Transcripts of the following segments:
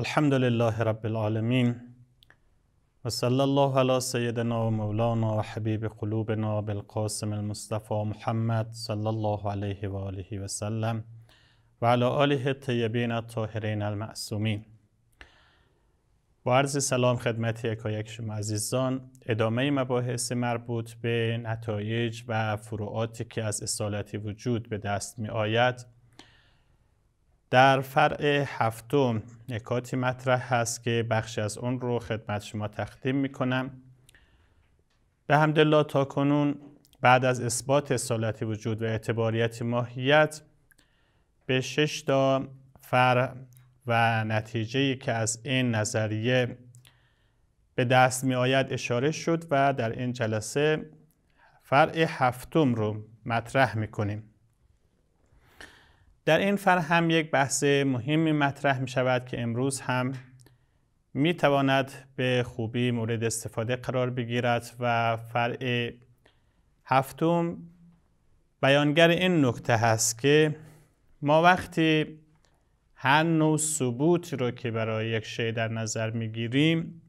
الحمد لله رب العالمین و الله علی سیدنا و مولانا و حبیب قلوبنا بالقاسم المصطفی محمد صلی الله علیه و آله و سلم و علی آله طیبین الطاهرین المعصومین با عرض سلام خدمت یکایک شما عزیزان ادامه مباحث مربوط به نتایج و فروعاتی که از اصالتی وجود به دست می آید در فرع هفتم نکاتی مطرح هست که بخشی از اون رو خدمت شما تقدیم کنم. به همدلله تا کنون بعد از اثبات اصالت وجود و اعتباریت ماهیت به شش تا فرع و نتیجه که از این نظریه به دست می آید اشاره شد و در این جلسه فرع هفتم رو مطرح می کنیم. در این فر هم یک بحث مهمی مطرح می شود که امروز هم می تواند به خوبی مورد استفاده قرار بگیرد و فرع هفتم بیانگر این نکته هست که ما وقتی هر نوع ثبوتی رو که برای یک شی در نظر می گیریم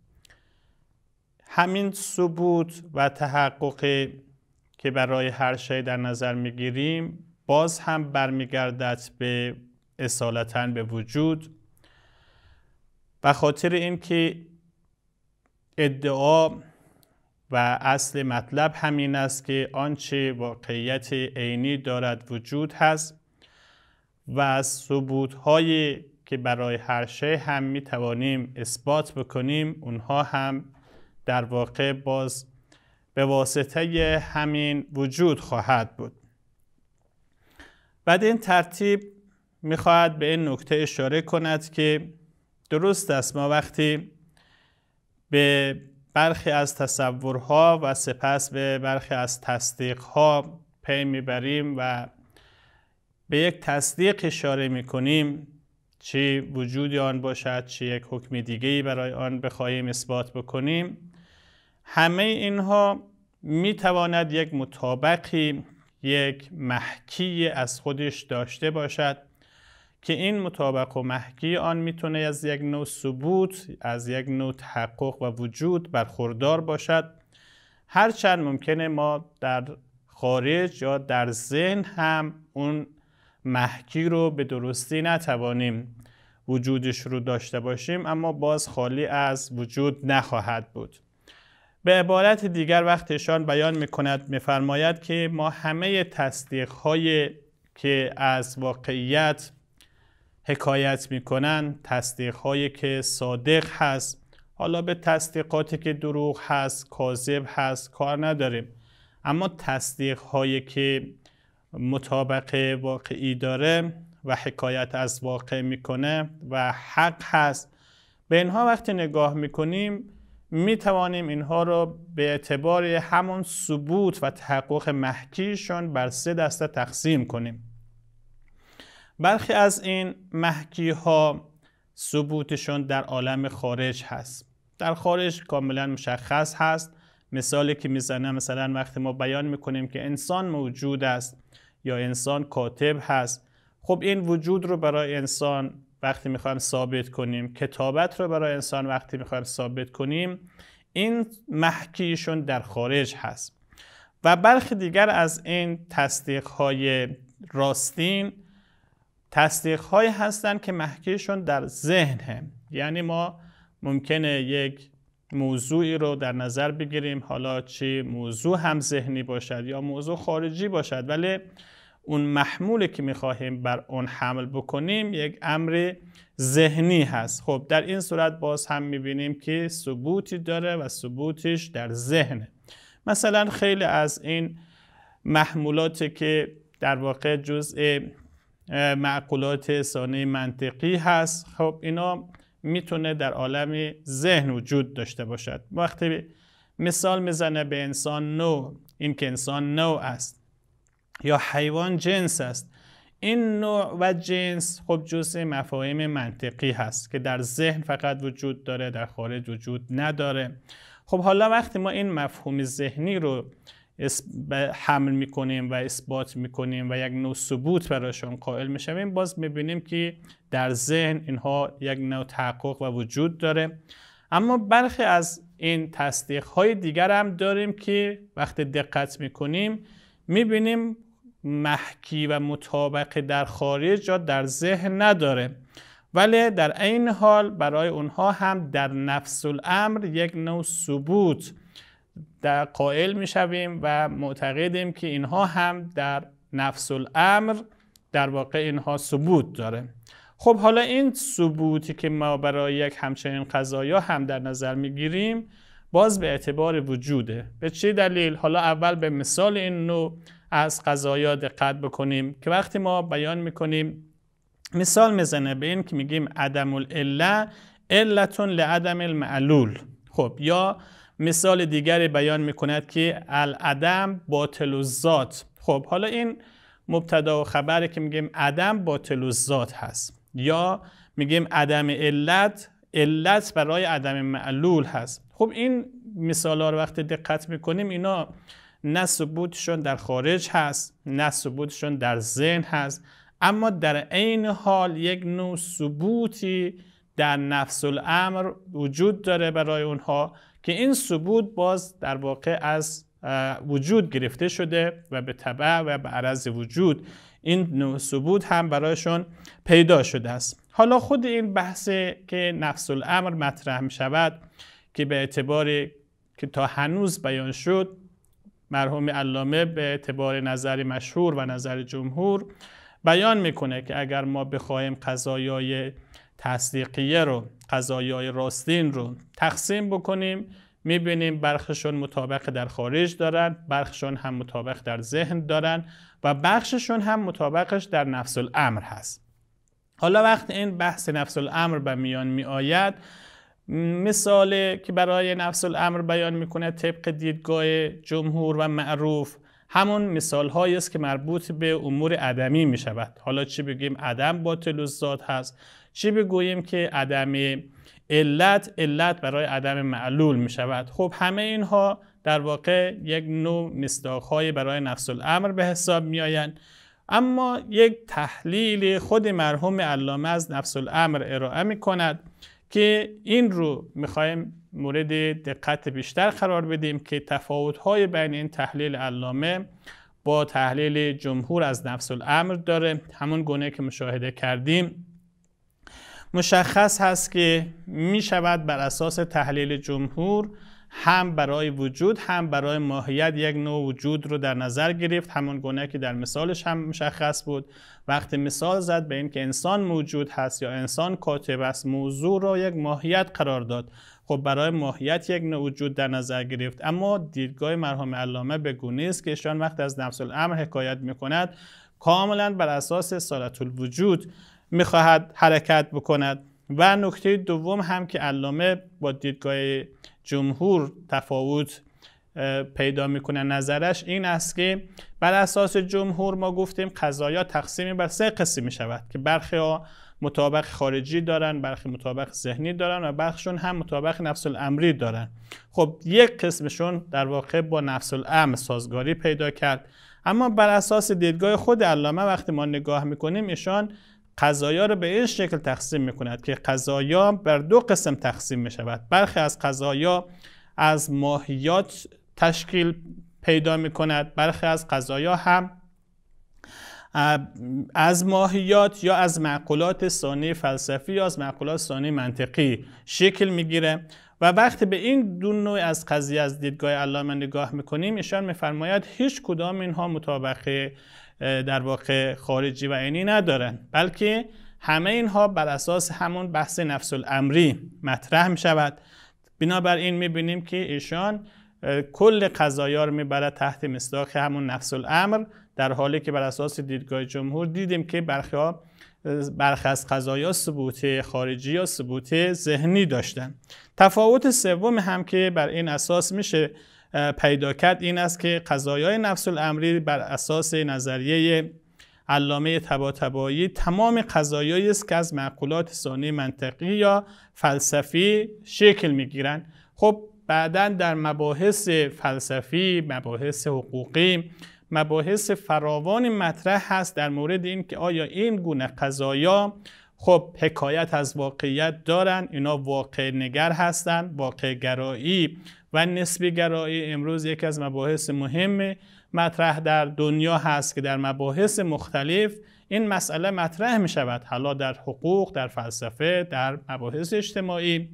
همین ثبوت و تحقق که برای هر شی در نظر می گیریم باز هم برمیگردد به اصالتا به وجود و خاطر اینکه ادعا و اصل مطلب همین است که آنچه واقعیت عینی دارد وجود هست و از ثبوت هایی که برای هر شی هم می توانیم اثبات بکنیم اونها هم در واقع باز به واسطه همین وجود خواهد بود بعد این ترتیب میخواهد به این نکته اشاره کند که درست است ما وقتی به برخی از تصورها و سپس به برخی از تصدیقها پی میبریم و به یک تصدیق اشاره میکنیم چی وجودی آن باشد چی یک حکم دیگری برای آن بخواهیم اثبات بکنیم همه اینها میتواند یک مطابقی یک محکی از خودش داشته باشد که این مطابق و محکی آن میتونه از یک نوع ثبوت از یک نوع تحقق و وجود برخوردار باشد هرچند ممکنه ما در خارج یا در ذهن هم اون محکی رو به درستی نتوانیم وجودش رو داشته باشیم اما باز خالی از وجود نخواهد بود به عبارت دیگر وقتشان بیان میکند میفرماید که ما همه تصدیق های که از واقعیت حکایت میکنن تصدیق هایی که صادق هست حالا به تصدیقاتی که دروغ هست کاذب هست کار نداریم اما تصدیق هایی که مطابق واقعی داره و حکایت از واقع میکنه و حق هست به اینها وقتی نگاه میکنیم می توانیم اینها را به اعتبار همون ثبوت و تحقق محکیشون بر سه دسته تقسیم کنیم برخی از این محکی ها ثبوتشون در عالم خارج هست در خارج کاملا مشخص هست مثالی که میزنم مثلا وقتی ما بیان میکنیم که انسان موجود است یا انسان کاتب هست خب این وجود رو برای انسان وقتی میخوایم ثابت کنیم کتابت رو برای انسان وقتی میخوایم ثابت کنیم این محکیشون در خارج هست و برخی دیگر از این تصدیق های راستین تصدیق های هستند که محکیشون در ذهن هم یعنی ما ممکنه یک موضوعی رو در نظر بگیریم حالا چی موضوع هم ذهنی باشد یا موضوع خارجی باشد ولی اون محمولی که میخواهیم بر اون حمل بکنیم یک امر ذهنی هست خب در این صورت باز هم میبینیم که ثبوتی داره و ثبوتش در ذهن. مثلا خیلی از این محمولاتی که در واقع جزء معقولات ثانه منطقی هست خب اینا میتونه در عالم ذهن وجود داشته باشد وقتی مثال میزنه به انسان نو این که انسان نو است یا حیوان جنس است این نوع و جنس خب جزء مفاهیم منطقی هست که در ذهن فقط وجود داره در خارج وجود نداره خب حالا وقتی ما این مفهوم ذهنی رو حمل میکنیم و اثبات میکنیم و یک نوع ثبوت براشون قائل میشویم باز میبینیم که در ذهن اینها یک نوع تحقق و وجود داره اما برخی از این تصدیق های دیگر هم داریم که وقتی دقت میکنیم میبینیم محکی و مطابق در خارج یا در ذهن نداره ولی در این حال برای اونها هم در نفس الامر یک نوع ثبوت در قائل شویم و معتقدیم که اینها هم در نفس الامر در واقع اینها ثبوت داره خب حالا این ثبوتی که ما برای یک همچنین قضایا هم در نظر گیریم باز به اعتبار وجوده به چه دلیل حالا اول به مثال این نوع از قضایا دقت بکنیم که وقتی ما بیان میکنیم مثال میزنه به این که میگیم عدم العله علتون لعدم المعلول خب یا مثال دیگری بیان میکند که العدم باطل و ذات خب حالا این مبتدا و خبره که میگیم عدم باطل و هست یا میگیم عدم علت علت برای عدم معلول هست خب این مثال ها رو وقتی دقت میکنیم اینا نه ثبوتشون در خارج هست نه ثبوتشون در ذهن هست اما در عین حال یک نوع ثبوتی در نفس الامر وجود داره برای اونها که این ثبوت باز در واقع از وجود گرفته شده و به طبع و به عرض وجود این نوع ثبوت هم برایشون پیدا شده است حالا خود این بحث که نفس الامر مطرح می شود که به اعتبار که تا هنوز بیان شد مرحوم علامه به اعتبار نظر مشهور و نظر جمهور بیان میکنه که اگر ما بخوایم قضایای تصدیقیه رو قضایای راستین رو تقسیم بکنیم میبینیم برخشون مطابق در خارج دارن برخشون هم مطابق در ذهن دارن و بخششون هم مطابقش در نفس الامر هست حالا وقت این بحث نفس الامر به میان می آید مثال که برای نفس الامر بیان میکنه طبق دیدگاه جمهور و معروف همون مثال هایی است که مربوط به امور عدمی می شود حالا چی بگیم عدم باطل ذات هست چی بگوییم که عدم علت علت برای عدم معلول می شود خب همه اینها در واقع یک نوع های برای نفس الامر به حساب می اما یک تحلیل خود مرحوم علامه از نفس الامر ارائه می کند که این رو میخوایم مورد دقت بیشتر قرار بدیم که های بین این تحلیل علامه با تحلیل جمهور از نفس الامر داره همون گونه که مشاهده کردیم مشخص هست که میشود بر اساس تحلیل جمهور هم برای وجود هم برای ماهیت یک نوع وجود رو در نظر گرفت همان گونه که در مثالش هم مشخص بود وقتی مثال زد به این که انسان موجود هست یا انسان کاتب است موضوع را یک ماهیت قرار داد خب برای ماهیت یک نوع وجود در نظر گرفت اما دیدگاه مرحوم علامه به گونه است که ایشان وقت از نفس الامر حکایت می کند کاملا بر اساس سالت الوجود میخواهد حرکت بکند و نکته دوم هم که علامه با دیدگاه جمهور تفاوت پیدا میکنه نظرش این است که بر اساس جمهور ما گفتیم قضایا تقسیمی بر سه قسم شود که برخی ها مطابق خارجی دارن برخی مطابق ذهنی دارن و برخشون هم مطابق نفس الامری دارن خب یک قسمشون در واقع با نفس الام سازگاری پیدا کرد اما بر اساس دیدگاه خود علامه وقتی ما نگاه میکنیم ایشان قضایا رو به این شکل تقسیم میکند که قضایا بر دو قسم تقسیم میشود برخی از قضایا از ماهیات تشکیل پیدا میکند برخی از قضایا هم از ماهیات یا از معقولات ثانی فلسفی یا از معقولات ثانی منطقی شکل میگیره و وقتی به این دو نوع از قضیه از دیدگاه علامه نگاه میکنیم ایشان میفرماید هیچ کدام اینها مطابق در واقع خارجی و عینی ندارن بلکه همه اینها بر اساس همون بحث نفس الامری مطرح می شود بنابراین می بینیم که ایشان کل قضایا رو میبرد تحت مصداق همون نفس الامر در حالی که بر اساس دیدگاه جمهور دیدیم که برخی ها برخی از قضایا ثبوت خارجی یا ثبوت ذهنی داشتن تفاوت سوم هم که بر این اساس میشه پیدا کرد این است که قضایای نفس الامری بر اساس نظریه علامه تباتبایی تمام قضایایی است که از معقولات ثانی منطقی یا فلسفی شکل میگیرند خب بعدا در مباحث فلسفی مباحث حقوقی مباحث فراوانی مطرح هست در مورد این که آیا این گونه قضایا خب حکایت از واقعیت دارن اینا واقع نگر هستن واقع گرایی و نسبی گرایی امروز یکی از مباحث مهم مطرح در دنیا هست که در مباحث مختلف این مسئله مطرح می شود حالا در حقوق در فلسفه در مباحث اجتماعی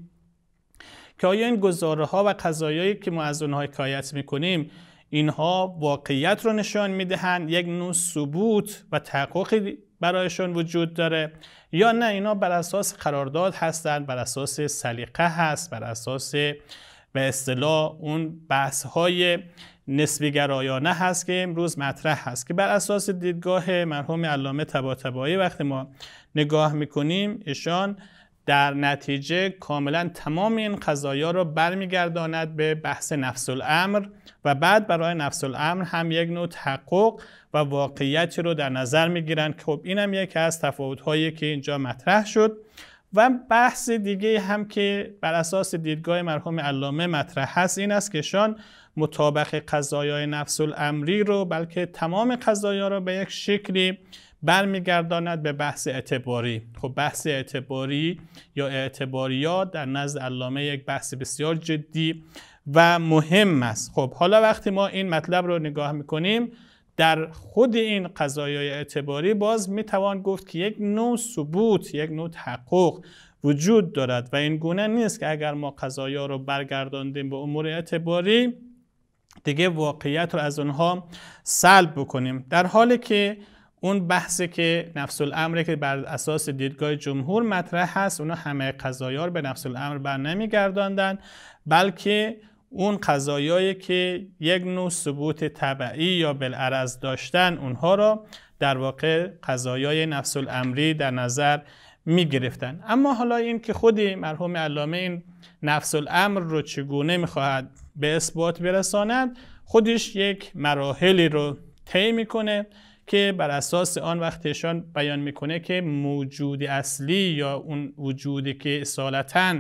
که آیا این گزاره ها و قضایایی که ما از اونها حکایت می کنیم اینها واقعیت رو نشان می دهند، یک نوع ثبوت و تحقق برایشون وجود داره یا نه اینا بر اساس قرارداد هستن بر اساس سلیقه هست بر اساس به اصطلاح اون بحث های نسبی گرایانه هست که امروز مطرح هست که بر اساس دیدگاه مرحوم علامه طباطبایی وقتی ما نگاه میکنیم ایشان در نتیجه کاملا تمام این قضایا را برمیگرداند به بحث نفس الامر و بعد برای نفس الامر هم یک نوع تحقق و واقعیتی رو در نظر میگیرند که خب اینم یکی از تفاوت‌هایی که اینجا مطرح شد و بحث دیگه هم که بر اساس دیدگاه مرحوم علامه مطرح هست این است که شان مطابق قضایای نفس الامری رو بلکه تمام قضایا رو به یک شکلی برمیگرداند به بحث اعتباری خب بحث اعتباری یا اعتباریات در نزد علامه یک بحث بسیار جدی و مهم است خب حالا وقتی ما این مطلب رو نگاه میکنیم در خود این قضایای اعتباری باز میتوان گفت که یک نوع ثبوت یک نوع تحقق وجود دارد و این گونه نیست که اگر ما قضایا رو برگرداندیم به امور اعتباری دیگه واقعیت رو از اونها سلب بکنیم در حالی که اون بحثی که نفس الامر که بر اساس دیدگاه جمهور مطرح هست اونا همه رو به نفس الامر بر نمیگرداندن بلکه اون قضایایی که یک نوع ثبوت طبعی یا بالعرض داشتن اونها را در واقع قضایای نفس الامری در نظر می گرفتن. اما حالا این که خودی مرحوم علامه این نفس الامر رو چگونه میخواهد به اثبات برساند خودش یک مراحلی رو طی میکنه که بر اساس آن وقتشان بیان میکنه که موجود اصلی یا اون وجودی که اصالتا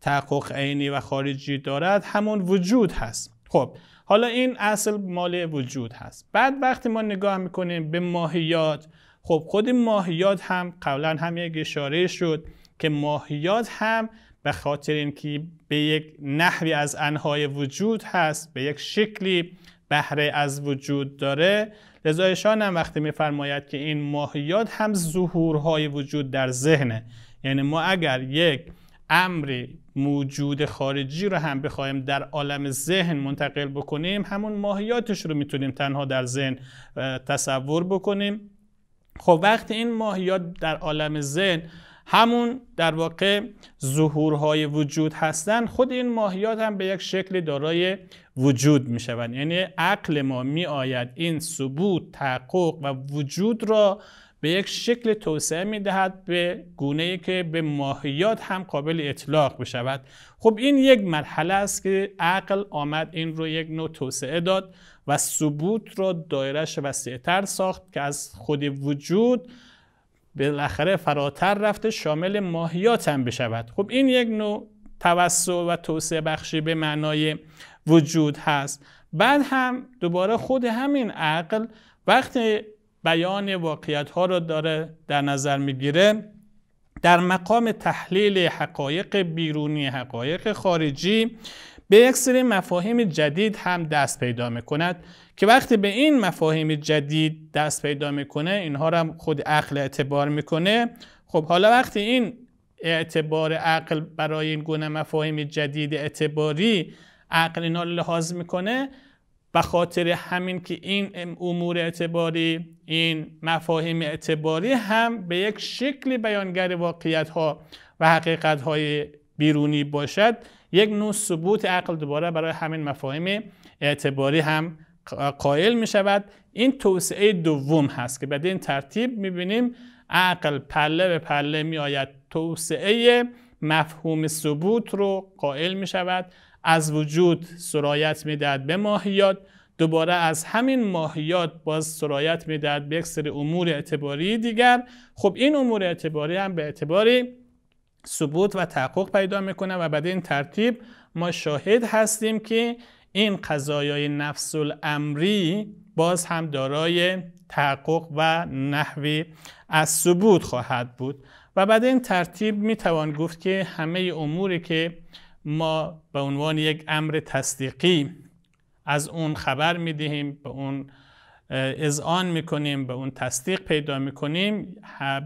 تحقق عینی و خارجی دارد همون وجود هست خب حالا این اصل مال وجود هست بعد وقتی ما نگاه میکنیم به ماهیات خب خود ماهیات هم قبلا هم یک اشاره شد که ماهیات هم به خاطر اینکه به یک نحوی از انهای وجود هست به یک شکلی بهره از وجود داره رضا هم وقتی میفرماید که این ماهیات هم ظهورهای وجود در ذهن، یعنی ما اگر یک امری موجود خارجی رو هم بخوایم در عالم ذهن منتقل بکنیم همون ماهیاتش رو میتونیم تنها در ذهن تصور بکنیم خب وقتی این ماهیات در عالم ذهن همون در واقع ظهورهای وجود هستند خود این ماهیات هم به یک شکل دارای وجود می میشوند یعنی عقل ما میآید این ثبوت تحقق و وجود را به یک شکل توسعه دهد به گونه ای که به ماهیات هم قابل اطلاق بشود خب این یک مرحله است که عقل آمد این رو یک نوع توسعه داد و ثبوت را دایرش وسیعتر ساخت که از خود وجود بالاخره فراتر رفته شامل ماهیات هم بشود خب این یک نوع توسع و توسعه بخشی به معنای وجود هست بعد هم دوباره خود همین عقل وقتی بیان واقعیت ها را داره در نظر میگیره در مقام تحلیل حقایق بیرونی حقایق خارجی به یک سری مفاهیم جدید هم دست پیدا میکند که وقتی به این مفاهیم جدید دست پیدا میکنه اینها را خود عقل اعتبار میکنه خب حالا وقتی این اعتبار عقل برای این گونه مفاهیم جدید اعتباری عقل اینا لحاظ میکنه به خاطر همین که این امور اعتباری این مفاهیم اعتباری هم به یک شکل بیانگر واقعیت ها و حقیقت های بیرونی باشد یک نوع ثبوت عقل دوباره برای همین مفاهیم اعتباری هم قائل می شود این توسعه دوم هست که بعد این ترتیب می بینیم عقل پله به پله می آید توسعه مفهوم ثبوت رو قائل می شود از وجود سرایت می داد به ماهیات دوباره از همین ماهیات باز سرایت می داد به یک سری امور اعتباری دیگر خب این امور اعتباری هم به اعتباری ثبوت و تحقق پیدا میکنه و بعد این ترتیب ما شاهد هستیم که این قضایای نفس الامری باز هم دارای تحقق و نحوی از ثبوت خواهد بود و بعد این ترتیب میتوان گفت که همه اموری که ما به عنوان یک امر تصدیقی از اون خبر میدهیم به اون از آن میکنیم به اون تصدیق پیدا میکنیم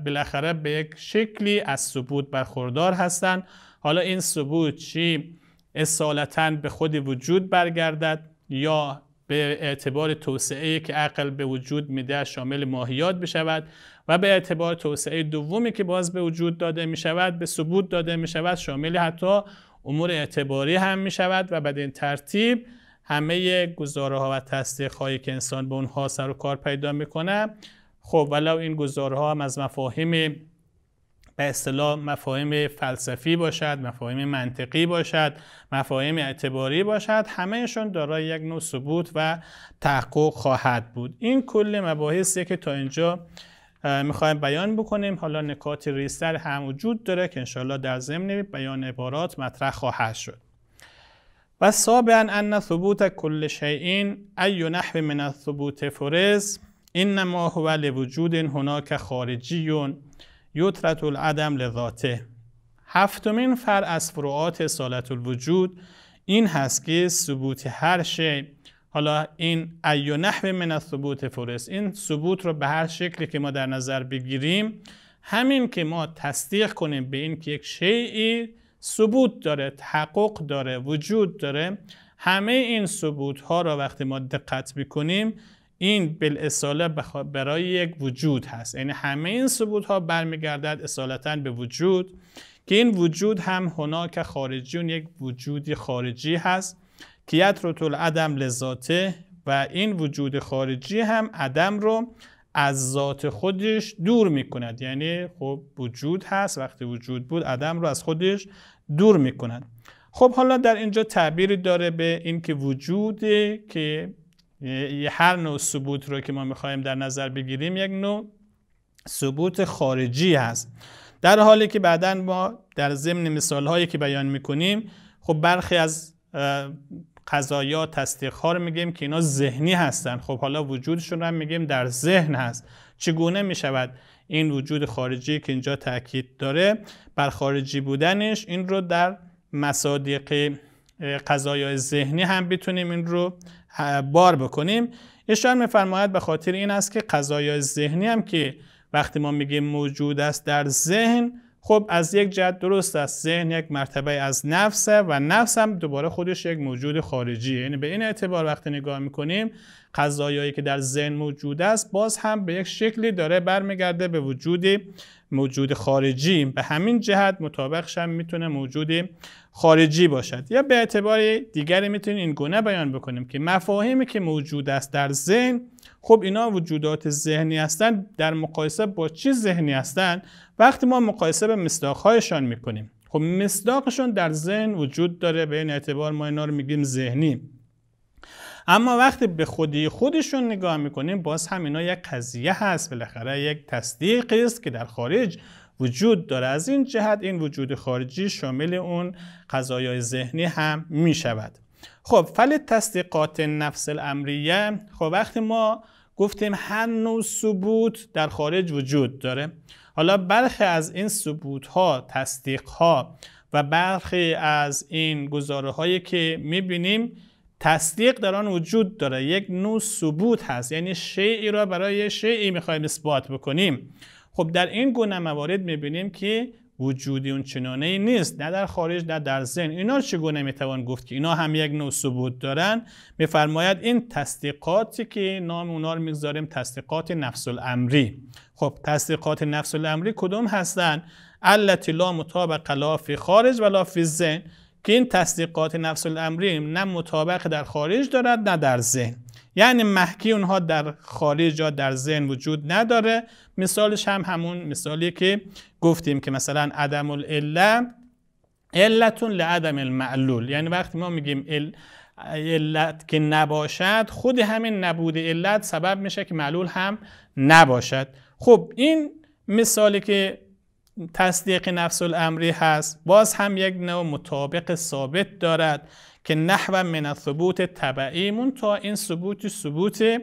بالاخره به یک شکلی از ثبوت برخوردار هستند حالا این ثبوت چی اصالتا به خود وجود برگردد یا به اعتبار توسعه که عقل به وجود میده شامل ماهیات بشود و به اعتبار توسعه دومی که باز به وجود داده می شود به ثبوت داده می شود شامل حتی امور اعتباری هم می شود و بعد این ترتیب همه گزاره ها و تصدیق هایی که انسان به اونها سر و کار پیدا میکنه خب ولو این گزاره ها هم از مفاهیم به اصطلاح مفاهیم فلسفی باشد، مفاهیم منطقی باشد، مفاهیم اعتباری باشد، همهشون دارای یک نوع ثبوت و تحقق خواهد بود. این کل مباحثی که تا اینجا میخوایم بیان بکنیم حالا نکات ریستر هم وجود داره که انشاءالله در ضمن بیان عبارات مطرح خواهد شد و سابعا ان ثبوت کل شیئین ای نحو من الثبوت فرز انما هو لوجود هناک خارجی یترت العدم لذاته هفتمین فر از فروعات سالت الوجود این هست که ثبوت هر شی حالا این ای نحو من الثبوت فرز، این ثبوت رو به هر شکلی که ما در نظر بگیریم همین که ما تصدیق کنیم به این که یک شیعی ثبوت داره تحقق داره وجود داره همه این ثبوت ها را وقتی ما دقت میکنیم این بالاصاله برای یک وجود هست یعنی همه این ثبوت ها برمیگردد اصالتا به وجود که این وجود هم هناک خارجیون یک وجودی خارجی هست که طول عدم لذاته و این وجود خارجی هم عدم رو از ذات خودش دور میکند یعنی خب وجود هست وقتی وجود بود عدم رو از خودش دور میکند خب حالا در اینجا تعبیری داره به اینکه وجود که هر نوع ثبوت رو که ما میخوایم در نظر بگیریم یک نوع ثبوت خارجی هست در حالی که بعدا ما در ضمن مثال هایی که بیان میکنیم خب برخی از قضایا تصدیق رو میگیم که اینا ذهنی هستن خب حالا وجودشون رو هم میگیم در ذهن هست چگونه میشود این وجود خارجی که اینجا تاکید داره بر خارجی بودنش این رو در مصادیق قضایای ذهنی هم بتونیم این رو بار بکنیم ایشان میفرماید به خاطر این است که قضایای ذهنی هم که وقتی ما میگیم موجود است در ذهن خب از یک جهت درست است ذهن یک مرتبه از نفسه و نفس هم دوباره خودش یک موجود خارجیه یعنی به این اعتبار وقتی نگاه میکنیم قضایایی که در ذهن موجود است باز هم به یک شکلی داره برمیگرده به وجودی موجود خارجی به همین جهت مطابقش هم میتونه موجود خارجی باشد یا به اعتبار دیگری میتونیم این گونه بیان بکنیم که مفاهیمی که موجود است در ذهن خب اینا وجودات ذهنی هستند در مقایسه با چی ذهنی هستند وقتی ما مقایسه به مصداقهایشان میکنیم خب مصداقشون در ذهن وجود داره به این اعتبار ما اینا رو میگیم ذهنی اما وقتی به خودی خودشون نگاه میکنیم باز هم اینا یک قضیه هست بالاخره یک تصدیق است که در خارج وجود داره از این جهت این وجود خارجی شامل اون قضایای ذهنی هم می شود خب فل تصدیقات نفس الامریه خب وقتی ما گفتیم هر نوع ثبوت در خارج وجود داره حالا برخی از این ثبوت ها تصدیق ها و برخی از این گزاره هایی که می بینیم تصدیق در آن وجود داره یک نوع ثبوت هست یعنی شیعی را برای شیعی میخوایم اثبات بکنیم خب در این گونه موارد میبینیم که وجودی اون چنانه ای نیست نه در خارج نه در ذهن اینا چگونه میتوان گفت که اینا هم یک نوع ثبوت دارن میفرماید این تصدیقاتی که نام اونا رو میگذاریم تصدیقات نفس الامری خب تصدیقات نفس الامری کدوم هستن التی لا مطابق لا فی خارج ولا فی ذهن که این تصدیقات نفس الامری نه مطابق در خارج دارد نه در ذهن یعنی محکی اونها در خارج یا در ذهن وجود نداره مثالش هم همون مثالی که گفتیم که مثلا عدم العله علتون لعدم المعلول یعنی وقتی ما میگیم ال... علت که نباشد خود همین نبود علت سبب میشه که معلول هم نباشد خب این مثالی که تصدیق نفس الامری هست باز هم یک نوع مطابق ثابت دارد که نحو من ثبوت طبعی مون تا این ثبوت ثبوت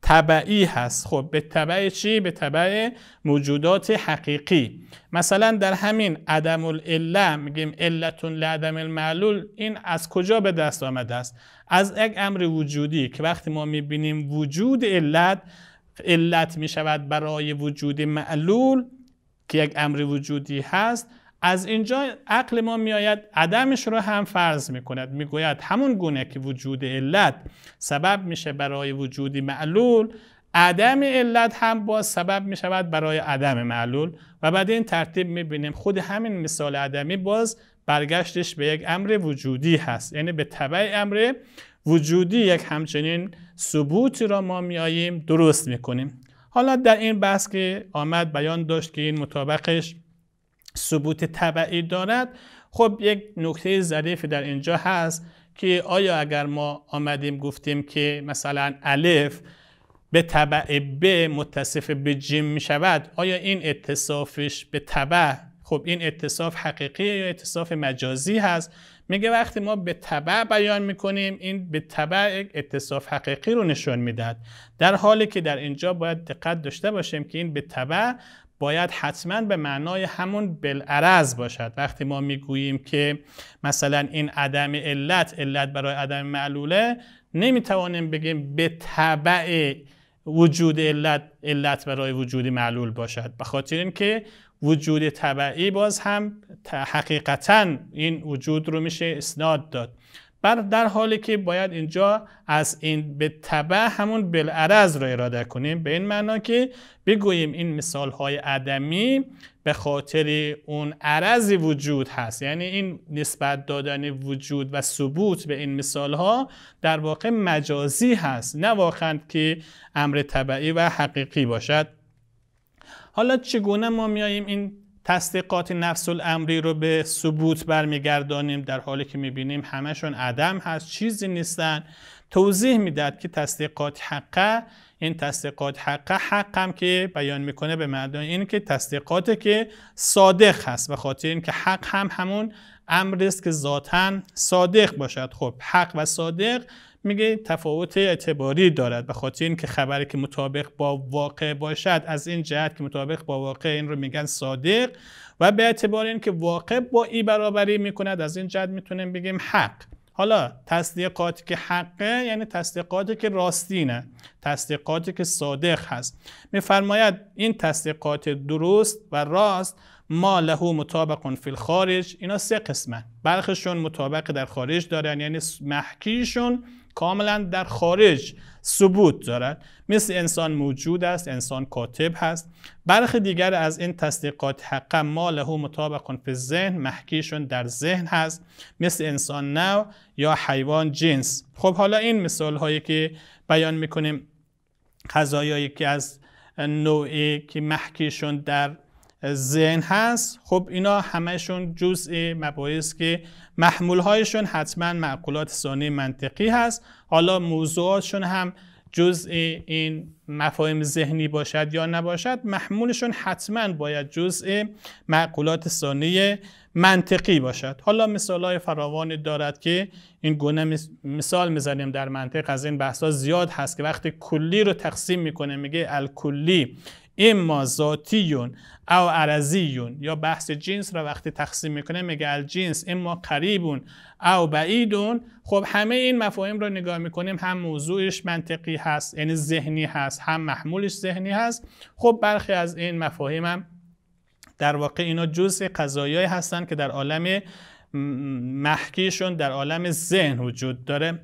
طبعی هست خب به طبع چی؟ به طبع موجودات حقیقی مثلا در همین عدم العله میگیم علتون لعدم المعلول این از کجا به دست آمده است؟ از یک امر وجودی که وقتی ما میبینیم وجود علت علت میشود برای وجود معلول که یک امر وجودی هست از اینجا عقل ما میآید عدمش رو هم فرض میکند میگوید همون گونه که وجود علت سبب میشه برای وجودی معلول عدم علت هم باز سبب می شود برای عدم معلول و بعد این ترتیب می بینیم خود همین مثال عدمی باز برگشتش به یک امر وجودی هست یعنی به طبع امر وجودی یک همچنین ثبوتی را ما میاییم درست میکنیم حالا در این بحث که آمد بیان داشت که این مطابقش ثبوت طبعی دارد خب یک نکته ظریف در اینجا هست که آیا اگر ما آمدیم گفتیم که مثلا الف به طبع ب متصف به جیم می شود آیا این اتصافش به طبع خب این اتصاف حقیقی یا اتصاف مجازی هست میگه وقتی ما به تبع بیان میکنیم این به طبع اتصاف حقیقی رو نشون میدهد در حالی که در اینجا باید دقت داشته باشیم که این به تبع باید حتما به معنای همون بالعرض باشد وقتی ما میگوییم که مثلا این عدم علت علت برای عدم معلوله نمیتوانیم بگیم به طبع وجود علت علت برای وجود معلول باشد به خاطر اینکه وجود طبعی باز هم حقیقتا این وجود رو میشه اسناد داد بر در حالی که باید اینجا از این به تبع همون بلعرز رو اراده کنیم به این معنا که بگوییم این مثال های عدمی به خاطر اون عرض وجود هست یعنی این نسبت دادن وجود و ثبوت به این مثال ها در واقع مجازی هست نه واقعا که امر طبعی و حقیقی باشد حالا چگونه ما میاییم این تصدیقات نفس الامری رو به ثبوت برمیگردانیم در حالی که میبینیم همشون عدم هست چیزی نیستن توضیح میدهد که تصدیقات حقه این تصدیقات حقه حقم هم که بیان میکنه به معنای این که تصدیقاتی که صادق هست و خاطر این که حق هم همون امری است که ذاتن صادق باشد خب حق و صادق میگه تفاوت اعتباری دارد به خاطر اینکه خبری که مطابق با واقع باشد از این جهت که مطابق با واقع این رو میگن صادق و به اعتبار اینکه واقع با ای برابری میکند از این جهت میتونیم بگیم حق حالا تصدیقاتی که حقه یعنی تصدیقاتی که راستینه تصدیقاتی که صادق هست میفرماید این تصدیقات درست و راست ما له مطابق فی الخارج اینا سه قسمه برخشون مطابق در خارج دارن یعنی محکیشون کاملا در خارج ثبوت دارد مثل انسان موجود است انسان کاتب هست برخی دیگر از این تصدیقات حق ما له مطابق فی ذهن محکیشون در ذهن هست مثل انسان نو یا حیوان جنس خب حالا این مثال هایی که بیان میکنیم قضایایی که از نوعی که محکیشون در ذهن هست خب اینا همهشون جزئی مباحث که هایشون حتما معقولات ثانی منطقی هست حالا موضوعاتشون هم جزء این مفاهیم ذهنی باشد یا نباشد محمولشون حتما باید جزء معقولات ثانی منطقی باشد حالا مثال های فراوان دارد که این گونه مثال میزنیم در منطق از این بحث زیاد هست که وقتی کلی رو تقسیم میکنه میگه الکلی اما ذاتیون او عرضیون یا بحث جنس را وقتی تقسیم میکنه میگه الجنس اما قریبون او بعیدون خب همه این مفاهیم را نگاه میکنیم هم موضوعش منطقی هست یعنی ذهنی هست هم محمولش ذهنی هست خب برخی از این مفاهیم هم در واقع اینا جزء قضایی هستن که در عالم محکیشون در عالم ذهن وجود داره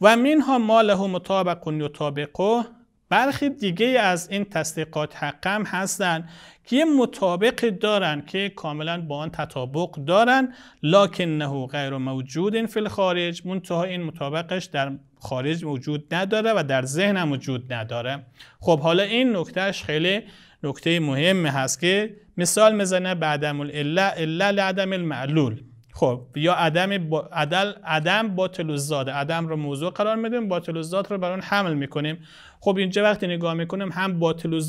و منها ما له مطابق یطابقه برخی دیگه از این تصدیقات حقم هستند که یه مطابق دارن که کاملا با آن تطابق دارن لکنه غیر موجود این فی الخارج منتها این مطابقش در خارج موجود نداره و در ذهن هم وجود نداره خب حالا این نکتهش خیلی نکته مهم هست که مثال میزنه بعدم الا الا لعدم المعلول خب یا عدم با عدل عدم باطل زاده عدم رو موضوع قرار میدیم باطل زاد رو بر اون حمل میکنیم خب اینجا وقتی نگاه میکنیم هم باطل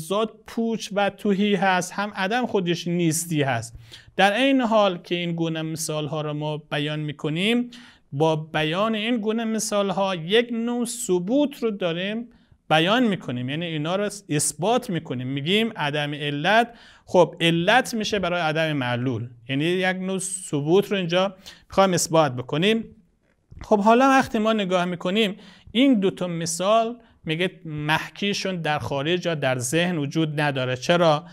پوچ و توهی هست هم عدم خودش نیستی هست در این حال که این گونه مثال ها رو ما بیان میکنیم با بیان این گونه مثال ها یک نوع ثبوت رو داریم بیان میکنیم یعنی اینا رو اثبات میکنیم میگیم عدم علت خب علت میشه برای عدم معلول یعنی یک نوع ثبوت رو اینجا میخوایم اثبات بکنیم خب حالا وقتی ما نگاه میکنیم این دوتا مثال میگه محکیشون در خارج یا در ذهن وجود نداره چرا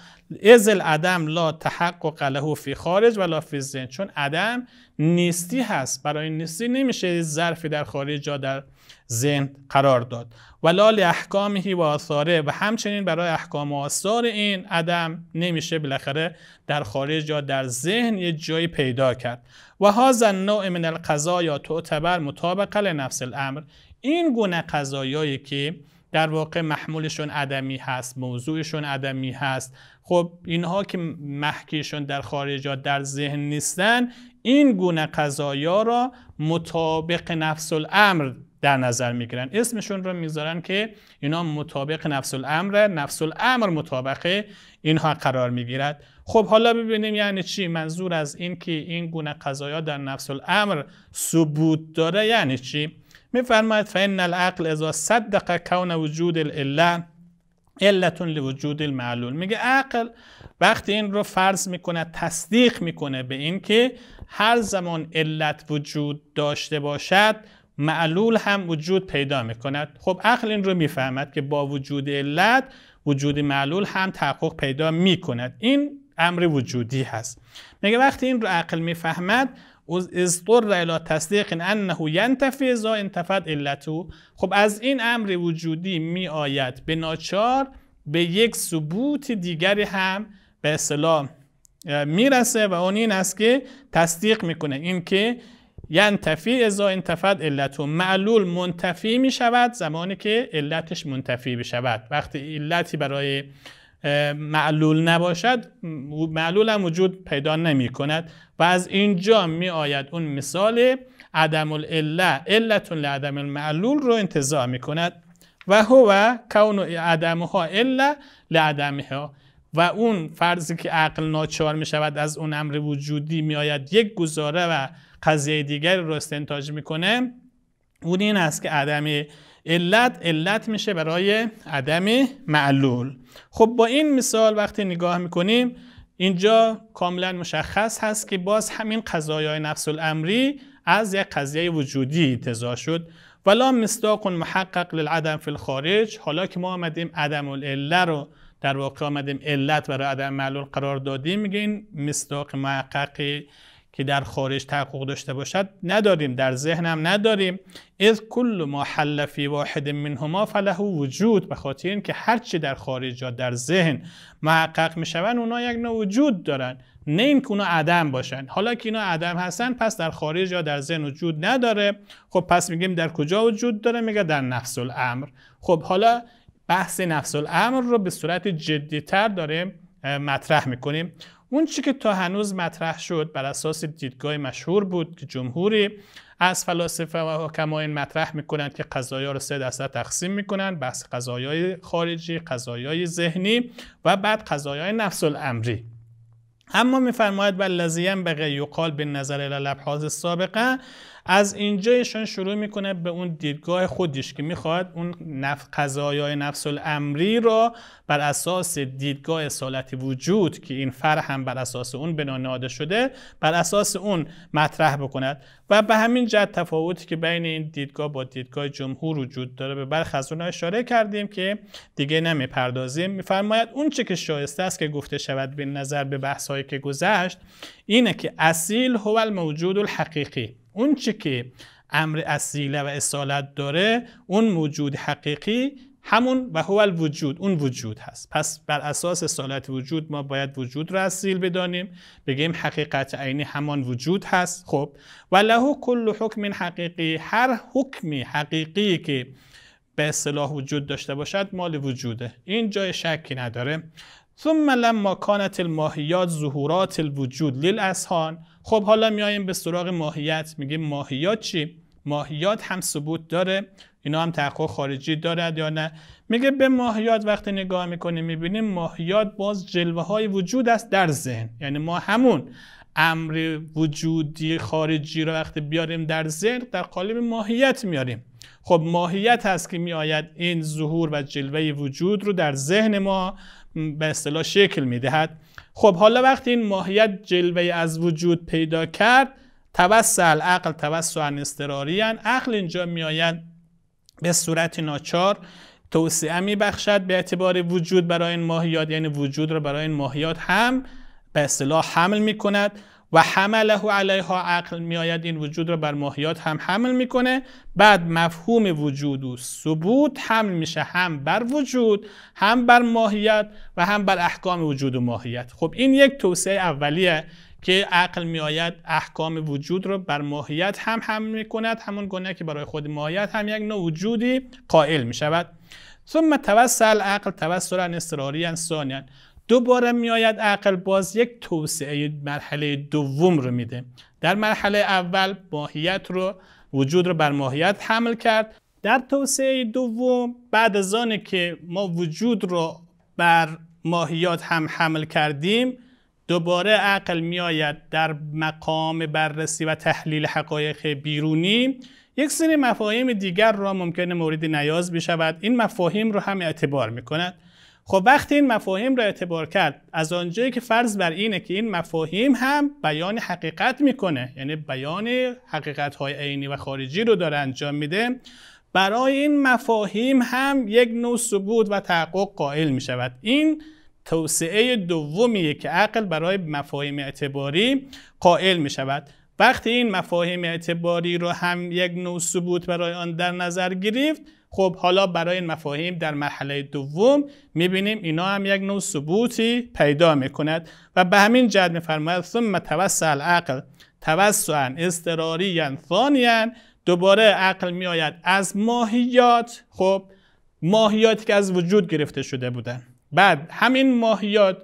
از الادم لا تحقق له فی خارج ولا فی زن چون عدم نیستی هست برای نیستی نمیشه ظرفی در خارج یا در ذهن قرار داد ولا لاحکامه و آثاره و همچنین برای احکام و آثار این عدم نمیشه بالاخره در خارج یا در ذهن یه جایی پیدا کرد و زن نوع من القضا یا تعتبر مطابقه لنفس الامر این گونه قضایایی که در واقع محمولشون عدمی هست موضوعشون عدمی هست خب اینها که محکیشون در خارج یا در ذهن نیستن این گونه قضایا را مطابق نفس الامر در نظر میگیرن اسمشون رو میذارن که اینا مطابق نفس الامر نفس الامر مطابق اینها قرار میگیرد خب حالا ببینیم یعنی چی منظور از این که این گونه قضایا در نفس الامر ثبوت داره یعنی چی میفرماید فان العقل اذا صدق کون وجود العله علت لوجود المعلول میگه عقل وقتی این رو فرض میکنه تصدیق میکنه به اینکه هر زمان علت وجود داشته باشد معلول هم وجود پیدا میکند خب عقل این رو میفهمد که با وجود علت وجود معلول هم تحقق پیدا میکند این امر وجودی هست میگه وقتی این رو عقل میفهمد اضطر الی تصدیق انه ینتفی اذا انتفت علتو خب از این امر وجودی می آید به ناچار به یک ثبوت دیگری هم به اصطلاح میرسه و اون این است که تصدیق میکنه اینکه ینتفی ازا انتفت علتو معلول منتفی می شود زمانی که علتش منتفی بشود وقتی علتی برای معلول نباشد معلول هم وجود پیدا نمی کند و از اینجا می آید اون مثال عدم العله علتون لعدم المعلول رو انتظار می کند و هو کون عدمها لعدم ها و اون فرضی که عقل ناچار می شود از اون امر وجودی می آید یک گزاره و قضیه دیگری رو استنتاج میکنه اون این است که عدم علت علت میشه برای عدم معلول خب با این مثال وقتی نگاه میکنیم اینجا کاملا مشخص هست که باز همین قضایای نفس الامری از یک قضیه وجودی انتزاع شد ولا مصداق محقق للعدم فی الخارج حالا که ما آمدیم عدم العله رو در واقع آمدیم علت برای عدم معلول قرار دادیم میگه این مصداق محقق که در خارج تحقق داشته باشد نداریم در ذهنم نداریم از کل ما حل فی واحد منهما فله وجود به خاطر اینکه هرچی در خارج یا در ذهن محقق شوند، اونا یک نوع وجود دارن نه اینکه اونا عدم باشن حالا که اینا عدم هستن پس در خارج یا در ذهن وجود نداره خب پس میگیم در کجا وجود داره میگه در نفس الامر خب حالا بحث نفس الامر رو به صورت تر داره مطرح میکنیم اون چی که تا هنوز مطرح شد بر اساس دیدگاه مشهور بود که جمهوری از فلاسفه و این مطرح میکنند که قضایا رو سه دسته تقسیم میکنند، بحث قضایای خارجی قضایای ذهنی و بعد قضایای نفس الامری اما میفرماید بل لزیم بقیه یقال به نظر الالبحاظ سابقه از اینجا ایشان شروع میکنه به اون دیدگاه خودش که میخواد اون نف... قضایای نفس الامری را بر اساس دیدگاه سالت وجود که این فر هم بر اساس اون بنا شده بر اساس اون مطرح بکند و به همین جد تفاوتی که بین این دیدگاه با دیدگاه جمهور وجود داره به برخ از اشاره کردیم که دیگه نمیپردازیم میفرماید اون چه که شایسته است که گفته شود به نظر به بحث که گذشت اینه که اصیل هو الموجود الحقیقی اون چی که امر اصیله و اصالت داره اون موجود حقیقی همون و هو الوجود اون وجود هست پس بر اساس اصالت وجود ما باید وجود را اصیل بدانیم بگیم حقیقت عینی همان وجود هست خب و له کل حکم حقیقی هر حکمی حقیقی که به اصلاح وجود داشته باشد مال وجوده این جای شکی نداره ثم لما کانت الماهیات ظهورات الوجود للاسهان خب حالا میایم به سراغ ماهیت میگیم ماهیات چی ماهیات هم ثبوت داره اینا هم تحقق خارجی دارد یا نه میگه به ماهیات وقتی نگاه میکنیم میبینیم ماهیات باز جلوه های وجود است در ذهن یعنی ما همون امر وجودی خارجی رو وقتی بیاریم در ذهن در قالب ماهیت میاریم خب ماهیت هست که میآید این ظهور و جلوه وجود رو در ذهن ما به اصطلاح شکل میدهد خب حالا وقتی این ماهیت جلوه از وجود پیدا کرد توسع عقل، توسع انستراریان عقل اینجا میآید به صورت ناچار توسعه بخشد به اعتبار وجود برای این ماهیات یعنی وجود را برای این ماهیات هم به اصطلاح حمل کند، و حمله علیها عقل میآید این وجود را بر ماهیات هم حمل میکنه بعد مفهوم وجود و ثبوت حمل میشه هم بر وجود هم بر ماهیت و هم بر احکام وجود و ماهیت خب این یک توسعه اولیه که عقل میآید احکام وجود را بر ماهیت هم حمل میکند همون گونه که برای خود ماهیت هم یک نوع وجودی قائل میشود ثم توسل عقل توسل اضطراریا ثانیا دوباره میآید عقل باز یک توسعه مرحله دوم رو میده در مرحله اول ماهیت رو وجود رو بر ماهیت حمل کرد در توسعه دوم بعد از آن که ما وجود رو بر ماهیات هم حمل کردیم دوباره عقل میآید در مقام بررسی و تحلیل حقایق بیرونی یک سری مفاهیم دیگر را ممکن مورد نیاز بشود این مفاهیم رو هم اعتبار میکند خب وقتی این مفاهیم را اعتبار کرد از آنجایی که فرض بر اینه که این مفاهیم هم بیان حقیقت میکنه یعنی بیان حقیقت های عینی و خارجی رو داره انجام میده برای این مفاهیم هم یک نوع ثبوت و تحقق قائل می شود این توسعه دومیه که عقل برای مفاهیم اعتباری قائل می شود وقتی این مفاهیم اعتباری رو هم یک نوع ثبوت برای آن در نظر گرفت خب حالا برای این مفاهیم در مرحله دوم میبینیم اینا هم یک نوع ثبوتی پیدا میکند و به همین جد میفرماید ثم توسع العقل توسعا اضطراریا ثانیا دوباره عقل میآید از ماهیات خب ماهیاتی که از وجود گرفته شده بودن بعد همین ماهیات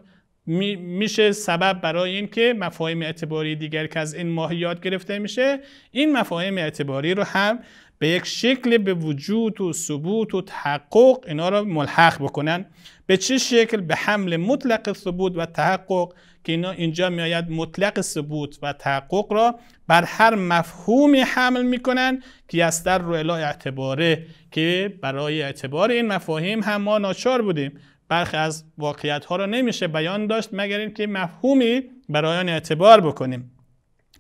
میشه سبب برای اینکه مفاهیم اعتباری دیگر که از این ماهیات یاد گرفته میشه این مفاهیم اعتباری رو هم به یک شکل به وجود و ثبوت و تحقق اینا رو ملحق بکنن به چه شکل به حمل مطلق ثبوت و تحقق که اینا اینجا میآید مطلق ثبوت و تحقق را بر هر مفهومی حمل میکنن که از در رو اعتباره که برای اعتبار این مفاهیم هم ما ناچار بودیم برخی از واقعیت ها را نمیشه بیان داشت مگر اینکه مفهومی برای آن اعتبار بکنیم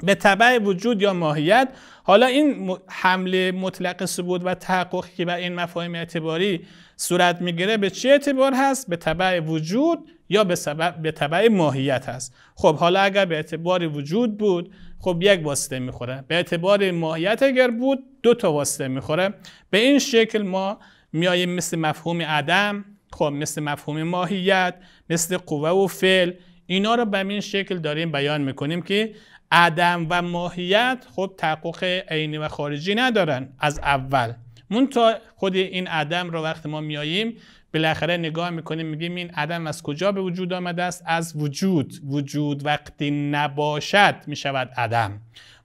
به طبع وجود یا ماهیت حالا این حمله مطلق ثبوت و تحقق که بر این مفاهیم اعتباری صورت میگیره به چه اعتبار هست به طبع وجود یا به, سبب به طبع ماهیت هست خب حالا اگر به اعتبار وجود بود خب یک واسطه میخوره به اعتبار ماهیت اگر بود دو تا واسطه میخوره به این شکل ما میاییم مثل مفهوم عدم خب مثل مفهوم ماهیت مثل قوه و فعل اینا رو به این شکل داریم بیان میکنیم که عدم و ماهیت خب تحقق عینی و خارجی ندارن از اول مون تا خود این عدم رو وقتی ما میاییم بالاخره نگاه میکنیم میگیم این عدم از کجا به وجود آمده است از وجود وجود وقتی نباشد میشود عدم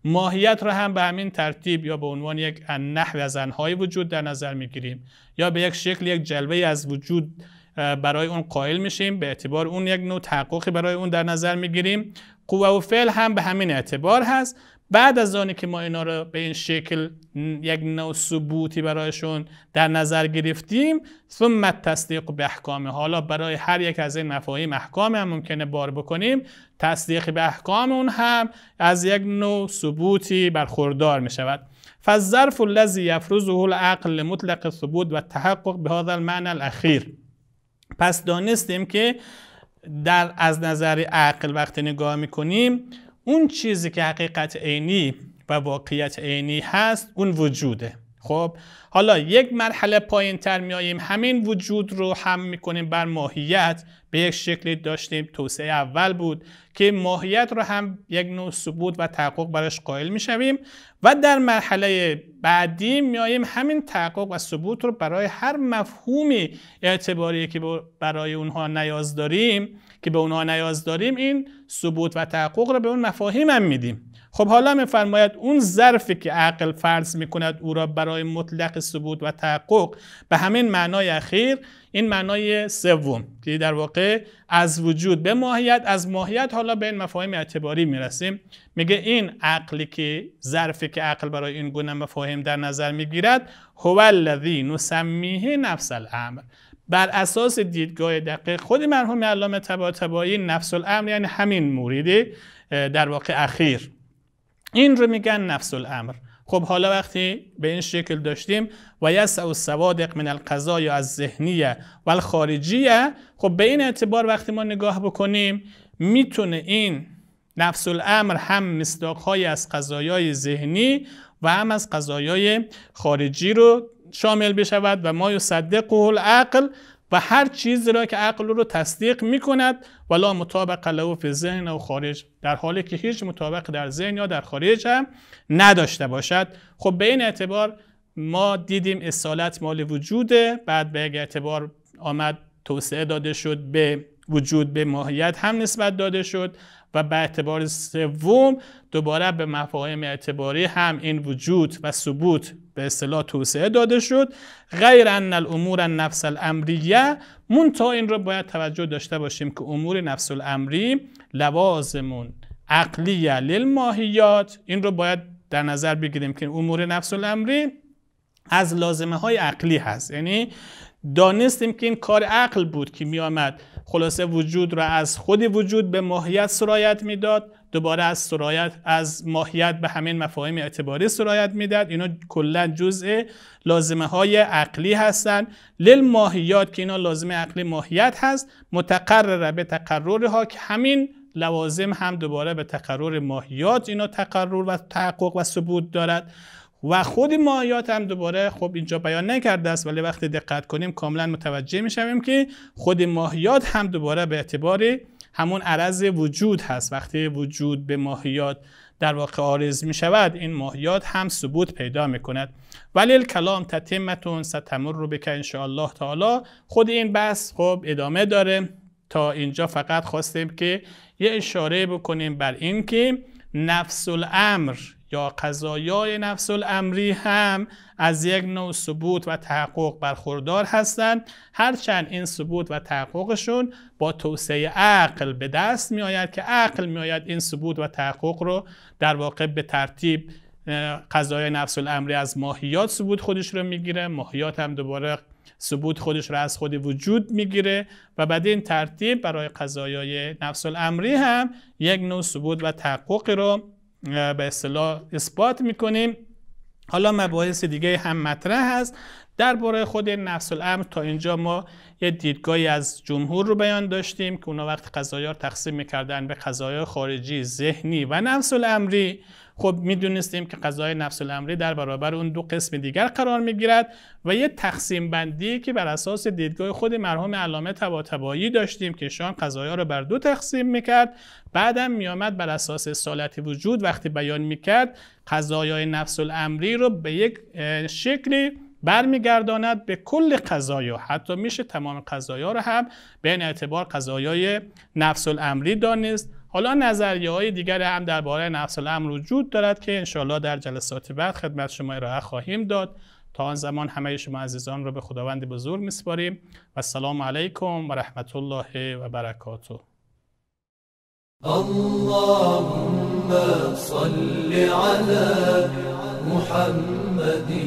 ماهیت را هم به همین ترتیب یا به عنوان یک نحو از انهایی وجود در نظر میگیریم یا به یک شکل یک جلوه از وجود برای اون قائل میشیم به اعتبار اون یک نوع تحقیقی برای اون در نظر میگیریم قوه و فعل هم به همین اعتبار هست بعد از آنی که ما اینا رو به این شکل یک نوع ثبوتی برایشون در نظر گرفتیم ثم تصدیق به احکام حالا برای هر یک از این مفاهیم احکام هم ممکنه بار بکنیم تصدیق به احکام اون هم از یک نوع ثبوتی برخوردار می شود فالظرف الذی یفرزه العقل مطلق ثبوت و تحقق به هذا المعنى الاخیر پس دانستیم که در از نظر عقل وقتی نگاه میکنیم اون چیزی که حقیقت عینی و واقعیت عینی هست اون وجوده خب حالا یک مرحله پایین تر میاییم همین وجود رو هم میکنیم بر ماهیت به یک شکلی داشتیم توسعه اول بود که ماهیت رو هم یک نوع ثبوت و تحقق براش قائل میشویم و در مرحله بعدی میاییم همین تحقق و ثبوت رو برای هر مفهومی اعتباری که برای اونها نیاز داریم که به اونها نیاز داریم این ثبوت و تحقق رو به اون مفاهیم هم میدیم خب حالا میفرماید اون ظرفی که عقل فرض میکند او را برای مطلق ثبوت و تحقق به همین معنای اخیر این معنای سوم که در واقع از وجود به ماهیت از ماهیت حالا به این مفاهیم اعتباری میرسیم میگه این عقلی که ظرفی که عقل برای این گونه مفاهیم در نظر میگیرد هو الذی نسمیه نفس الامر بر اساس دیدگاه دقیق خود مرحوم علامه طباطبایی نفس الامر یعنی همین موریدی در واقع اخیر این رو میگن نفس الامر خب حالا وقتی به این شکل داشتیم و یس و سوادق من یا از ذهنیه و الخارجیه خب به این اعتبار وقتی ما نگاه بکنیم میتونه این نفس الامر هم مصداقهای از قضایای ذهنی و هم از قضایای خارجی رو شامل بشود و ما یصدقه العقل و هر چیزی را که عقل رو تصدیق می کند ولا مطابق له فی ذهن و خارج در حالی که هیچ مطابق در ذهن یا در خارج هم نداشته باشد خب به این اعتبار ما دیدیم اصالت مال وجوده بعد به یک اعتبار آمد توسعه داده شد به وجود به ماهیت هم نسبت داده شد و به اعتبار سوم دوباره به مفاهیم اعتباری هم این وجود و ثبوت به اصطلاح توسعه داده شد غیر ان الامور نفس الامریه تا این را باید توجه داشته باشیم که امور نفس الامری لوازمون عقلیه للماهیات این رو باید در نظر بگیریم که امور نفس الامری از لازمه های عقلی هست یعنی دانستیم که این کار عقل بود که می آمد خلاصه وجود را از خود وجود به ماهیت سرایت میداد دوباره از سرایت از ماهیت به همین مفاهیم اعتباری سرایت میداد اینا کلا جزء لازمه های عقلی هستند للماهیات که اینا لازمه عقلی ماهیت هست متقرره به ها که همین لوازم هم دوباره به تقرر ماهیات اینا تقرر و تحقق و ثبوت دارد و خود مایات هم دوباره خب اینجا بیان نکرده است ولی وقتی دقت کنیم کاملا متوجه میشویم که خود ماهیات هم دوباره به اعتبار همون عرض وجود هست وقتی وجود به ماهیات در واقع آرز می شود این ماهیات هم ثبوت پیدا می کند ولی کلام تتمتون ستمر رو بکن انشاءالله تعالی خود این بس خب ادامه داره تا اینجا فقط خواستیم که یه اشاره بکنیم بر این که نفس الامر یا قضایای نفس الامری هم از یک نوع ثبوت و تحقق برخوردار هستند هرچند این ثبوت و تحققشون با توسعه عقل به دست می آید که عقل می آید این ثبوت و تحقق رو در واقع به ترتیب قضایای نفس الامری از ماهیات ثبوت خودش رو میگیره ماهیات هم دوباره ثبوت خودش را از خود وجود میگیره و بعد این ترتیب برای قضایای نفس الامری هم یک نوع ثبوت و تحقق رو به اصطلاح اثبات میکنیم حالا مباحث دیگه هم مطرح هست درباره خود نفس الامر تا اینجا ما یه دیدگاهی از جمهور رو بیان داشتیم که اونا وقت قضایا رو تقسیم میکردن به قضایا خارجی ذهنی و نفس الامری خب میدونستیم که قضای نفس الامری در برابر اون دو قسم دیگر قرار میگیرد و یه تقسیم بندی که بر اساس دیدگاه خود مرحوم علامه طباطبایی داشتیم که شان قضایا رو بر دو تقسیم میکرد بعدم میآمد بر اساس سالت وجود وقتی بیان میکرد قضایای نفس الامری رو به یک شکلی برمیگرداند به کل قضایا حتی میشه تمام قضایا رو هم به این اعتبار قضایای نفس الامری دانست حالا نظریه های دیگر هم درباره نفس الامر وجود دارد که انشاءالله در جلسات بعد خدمت شما ارائه خواهیم داد تا آن زمان همه شما عزیزان را به خداوند بزرگ میسپاریم و سلام علیکم و رحمت الله و برکاته اللهم صل علی محمد